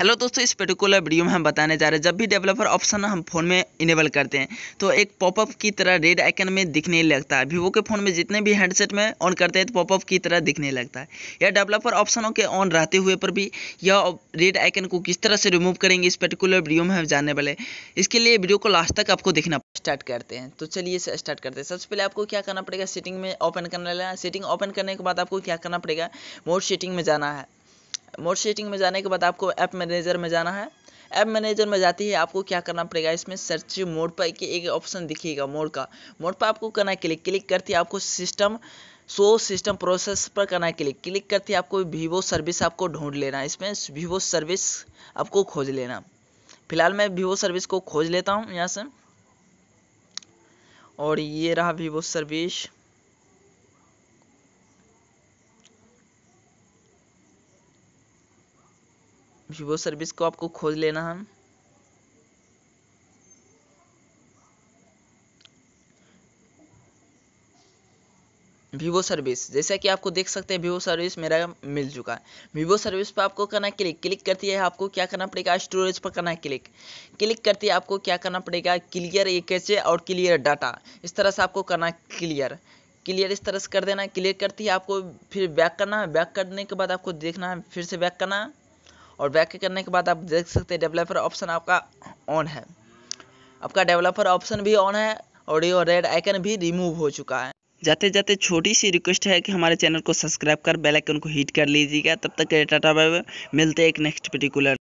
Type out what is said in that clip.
hello दोस्तों इस particular video में हम बताने जा रहे हैं जब भी डेवलपर ऑप्शन हम फोन में इनेबल करते हैं तो एक पॉपअप की तरह रेड आइकन में दिखने लगता है वीवो के फोन में जितने भी हैंडसेट में ऑन करते हैं तो पॉपअप की तरह दिखने लगता है या डेवलपर ऑप्शनों के ऑन रहते हुए पर भी यह रेड आइकन को किस तरह से रिमूव करेंगे इस पर्टिकुलर वीडियो में हम जानने वाले इसके लिए वीडियो को लास्ट तक आपको देखना स्टार्ट करते हैं तो चलिए स्टार्ट करते हैं सबसे पहले आपको क्या करना पड़ेगा सेटिंग में ओपन करना है सेटिंग ओपन करने के बाद आपको क्या करना पड़ेगा मोड सेटिंग में जाना है मोड सेटिंग में जाने के बाद आपको ऐप मैनेजर में जाना है ऐप मैनेजर में जाते ही आपको क्या करना पड़ेगा इसमें सर्च मोड पर कि एक ऑप्शन दिखेगा मोड का मोड पर आपको करना है क्लिक क्लिक करते आपको सिस्टम सो सिस्टम प्रोसेस पर करना है क्लिक क्लिक करते आपको वीवो सर्विस आपको ढूंढ लेना है इसमें वीवो सर्विस आपको खोज लेना फिलहाल मैं वीवो सर्विस को खोज लेता हूँ यहाँ से और ये रहा वीवो सर्विस वीवो सर्विस को आपको खोज लेना है वीवो सर्विस जैसा कि आपको देख सकते हैं वीवो सर्विस मेरा मिल चुका है वीवो सर्विस पर आपको करना है क्लिक क्लिक करती है आपको क्या करना पड़ेगा स्टोरेज पर करना है क्लिक क्लिक करती है आपको क्या करना पड़ेगा क्लियर एकेचे और क्लियर डाटा इस तरह से आपको करना क्लियर क्लियर इस तरह से कर देना क्लियर करती है आपको फिर बैक करना है बैक करने के बाद आपको देखना है फिर से बैक करना और बैक करने के बाद आप देख सकते हैं डेवलपर ऑप्शन आपका ऑन है आपका डेवलपर ऑप्शन भी ऑन है और ये रेड आइकन भी रिमूव हो चुका है जाते जाते छोटी सी रिक्वेस्ट है कि हमारे चैनल को सब्सक्राइब कर बेल आइकन को हिट कर लीजिएगा तब तक टाटा बाय मिलते हैं एक नेक्स्ट पर्टिकुलर